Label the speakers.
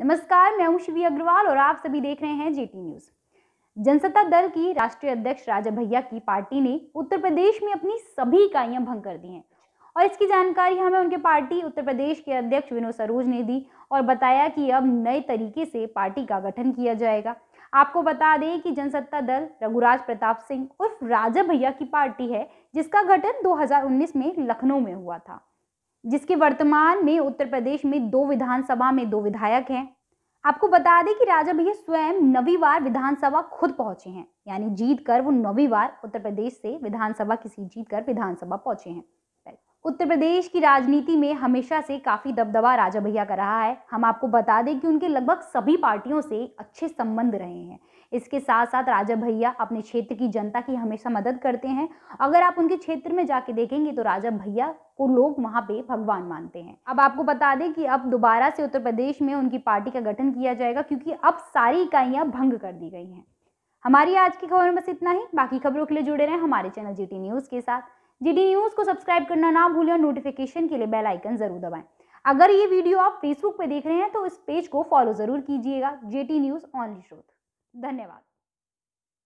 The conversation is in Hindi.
Speaker 1: नमस्कार मैं हूं शिवी अग्रवाल और आप सभी देख रहे हैं जेटी न्यूज जनसत्ता दल की राष्ट्रीय अध्यक्ष राजा भैया की पार्टी ने उत्तर प्रदेश में अपनी सभी इकाइयां भंग कर दी हैं और इसकी जानकारी हमें उनके पार्टी उत्तर प्रदेश के अध्यक्ष विनोद सरोज ने दी और बताया कि अब नए तरीके से पार्टी का गठन किया जाएगा आपको बता दें कि जनसत्ता दल रघुराज प्रताप सिंह उर्फ राजा भैया की पार्टी है जिसका गठन 2019 में लखनऊ में हुआ था जिसके वर्तमान में उत्तर प्रदेश में दो विधानसभा में दो विधायक हैं आपको बता दें कि राजा भैया स्वयं नवी बार विधानसभा खुद पहुंचे हैं यानी जीत कर वो नवी बार उत्तर प्रदेश से विधानसभा की सीट जीत कर विधानसभा पहुंचे हैं उत्तर प्रदेश की राजनीति में हमेशा से काफ़ी दबदबा राजा भैया का रहा है हम आपको बता दें कि उनके लगभग सभी पार्टियों से अच्छे संबंध रहे हैं इसके साथ साथ राजा भैया अपने क्षेत्र की जनता की हमेशा मदद करते हैं अगर आप उनके क्षेत्र में जाके देखेंगे तो राजा भैया को लोग वहाँ पे भगवान मानते हैं अब आपको बता दें कि अब दोबारा से उत्तर प्रदेश में उनकी पार्टी का गठन किया जाएगा क्योंकि अब सारी इकाइयाँ भंग कर दी गई हैं हमारी आज की खबर में बस इतना ही बाकी खबरों के लिए जुड़े रहें हमारे चैनल जी न्यूज़ के साथ जीडी न्यूज़ को सब्सक्राइब करना ना भूलें और नोटिफिकेशन के लिए बेल आइकन ज़रूर दबाएं अगर ये वीडियो आप फेसबुक पर देख रहे हैं तो इस पेज को फॉलो ज़रूर कीजिएगा जेटी न्यूज़ ऑनली श्रोत धन्यवाद